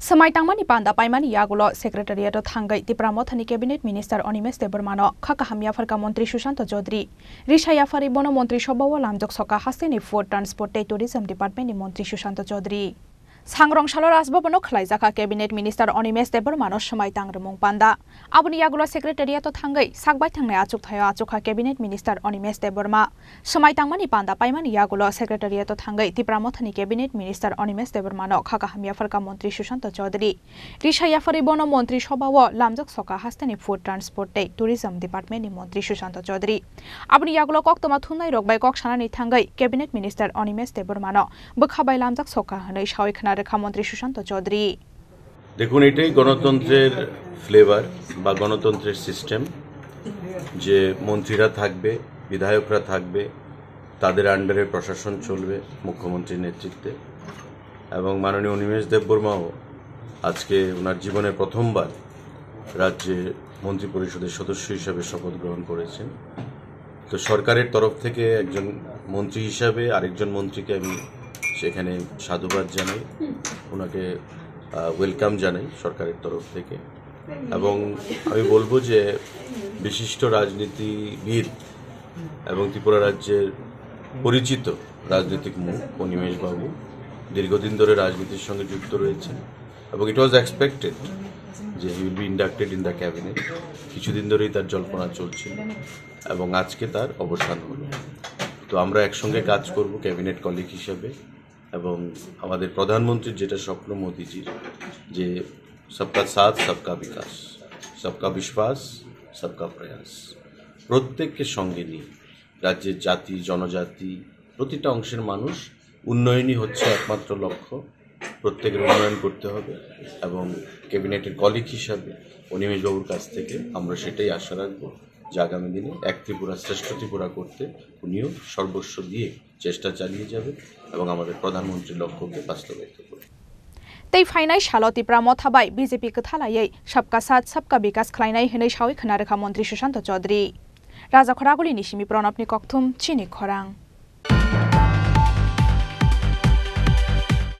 samai tangmani panda paimani yagulo secretariat o thangai tipramothani cabinet minister onimesh debarmano khaka hamya farka মন্ত্রী সুশান্ত চৌধুরী রিসাইয়া ফারি বনমন্ত্রী সবাওয়াল আমজক সকা হাসিনী ফুড ট্রান্সপোর্ট ট্যুরিজম ডিপার্টমেন্টের montri সুশান্ত চৌধুরী সাংরংশালর আসববনক খলাইজাখা ক্যাবিনেট মিনিস্টার অনিমেশ দেববর্মানর সময় তাংরমুং পান্দা আবনি ইয়াগুলো সেক্রেটারিয়াত থাঙ্গই সাকবাই থাংনে আচুক থায় আচুখা ক্যাবিনেট মিনিস্টার অনিমেশ দেববর্মা সময় তাংমানি পান্দা পাইমান ইয়াগুলো সেক্রেটারিয়াত থাঙ্গই তিপ্রামথানি ক্যাবিনেট মিনিস্টার অনিমেশ দেববর্মানো খাকা হামিয়াফারকা মন্ত্রী সুশান্ত চৌধুরী রিসা ইয়াফারি বন মন্ত্রী সভাও লামজক সকা হাস্তানি ফুড ট্রান্সপোর্ট ডে ট্যুরিজম ডিপার্টমেন্টনি মন্ত্রী সুশান্ত চৌধুরী আবনি ইয়াগুলো কক্তমা থুমনাই রকবাই কক সানানি থাঙ্গই ক্যাবিনেট মিনিস্টার অনিমেশ দেববর্মানো বখাবাই লামজাক সকা হনই সাওই খানার প্রতিরক্ষা মন্ত্রী সুশান্ত চৌধুরী দেখুন এটাই গণতন্ত্রের ফ্লেভার বা গণতন্ত্রের সিস্টেম যে মন্ত্রীরা থাকবে বিধায়করা থাকবে তাদের আন্ডারে প্রশাসন চলবে মুখ্যমন্ত্রীর নেতৃত্বে এবং মাননীয় অনিমেষ দেববর্মাও আজকে ওনার জীবনে প্রথমবার রাজ্যে মন্ত্রী পরিষদের সদস্য হিসাবে শপথ গ্রহণ করেছেন তো সরকারের তরফ থেকে একজন মন্ত্রী হিসাবে আরেকজন মন্ত্রীকে আমি সেখানে সাধুবাদ জানাই ওনাকে ওয়েলকাম জানাই সরকারের তরফ থেকে এবং আমি বলবো যে বিশিষ্ট রাজনীতিবিদ এবং ত্রিপুরা রাজ্যের পরিচিত রাজনৈতিক মুখ বাবু দীর্ঘদিন ধরে রাজনীতির সঙ্গে যুক্ত রয়েছেন এবং ইট ওয়াজ এক্সপেক্টেড যে he will be inducted in the cabinet কিছুদিন ধরেই তার জল্পনা চলছিল এবং আজকে তার অবসান হল তো আমরা একসঙ্গে কাজ করব ক্যাবিনেট কলিগ হিসেবে এবং আমাদের প্রধানমন্ত্রীর যেটা স্বপ্ন মোদিজির যে সবকা সাথ সবকা বিকাশ সবকা বিশ্বাস সবকা প্রয়াস প্রত্যেককে সঙ্গে নিয়ে রাজ্যের জাতি জনজাতি প্রতিটা অংশের মানুষ উন্নয়নই হচ্ছে একমাত্র লক্ষ্য প্রত্যেকের উন্নয়ন করতে হবে এবং ক্যাবিনেটের কলিগ হিসাবে অনিমেষবাবুর কাছ থেকে আমরা সেটাই আশা রাখবো যে আগামী দিনে এক ত্রিপুরা শ্রেষ্ঠ ত্রিপুরা করতে উনিও সর্বস্ব দিয়ে চেষ্টা চালিয়ে যাবে এবং আমাদের প্রধানমন্ত্রীর লক্ষ্যকে বাস্তবায়িত করবে তাই ফাইনাই শালতি প্রামো থাবাই বিজেপি কথালাইয়ে সবকা সাথ সবকা বিকাশ খাইনাই হেনে সাউই খনারেখা মন্ত্রী সুশান্ত চৌধুরী রাজা খরাগুলি নিশিমি প্রণবনি ককথুম চিনি খরাং